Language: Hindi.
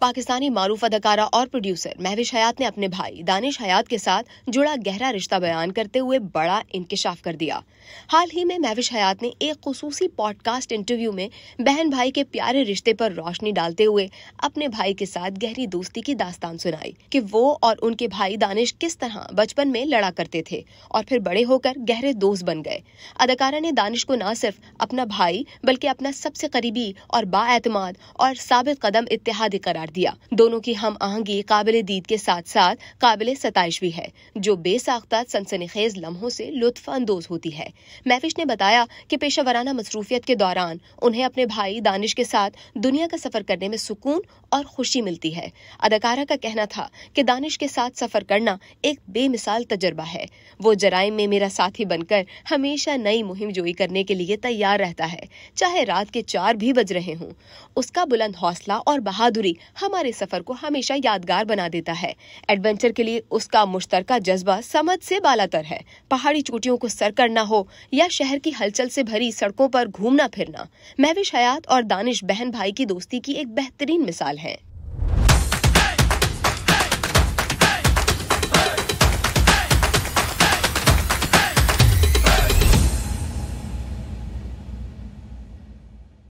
पाकिस्तानी मारूफ अदाकारा और प्रोड्यूसर महविश हयात ने अपने भाई दानिश हयात के साथ जुड़ा गहरा रिश्ता बयान करते हुए बड़ा इंकशाफ कर दिया हाल ही में महविश हयात ने एक खसूसी पॉडकास्ट इंटरव्यू में बहन भाई के प्यारे रिश्ते पर रोशनी डालते हुए अपने भाई के साथ गहरी दोस्ती की दास्तान सुनाई कि वो और उनके भाई दानिश किस तरह बचपन में लड़ा करते थे और फिर बड़े होकर गहरे दोस्त बन गए अदाकारा ने दानिश को न सिर्फ अपना भाई बल्कि अपना सबसे करीबी और बातमाद और साबित कदम इतिहादी करार करार दिया दोनों की हम आहंगी काबिल दीद के साथ साथ काबिल सतश भी है जो बेसाख्ता सनसनीखेज लम्हों से लुत्फ अंदोज होती है महफिश ने बताया कि पेशा वराना मसरूफियत के दौरान उन्हें अपने भाई दानिश के साथ दुनिया का सफर करने में सुकून और खुशी मिलती है अदाकारा का कहना था कि दानिश के साथ सफर करना एक बेमिसाल तजर्बा है वो जराइम में मेरा साथी बनकर हमेशा नई मुहिम जोई करने के लिए तैयार रहता है चाहे रात के चार भी बज रहे हों उसका बुलंद हौसला और बहादुरी हमारे सफर को हमेशा यादगार बना देता है एडवेंचर के लिए उसका मुश्तरका जज्बा समझ से बालातर है पहाड़ी चोटियों को सर करना हो या शहर की हलचल से भरी सड़कों पर घूमना फिरना महविश हयात और दानिश बहन भाई की दोस्ती की एक बेहतरीन मिसाल है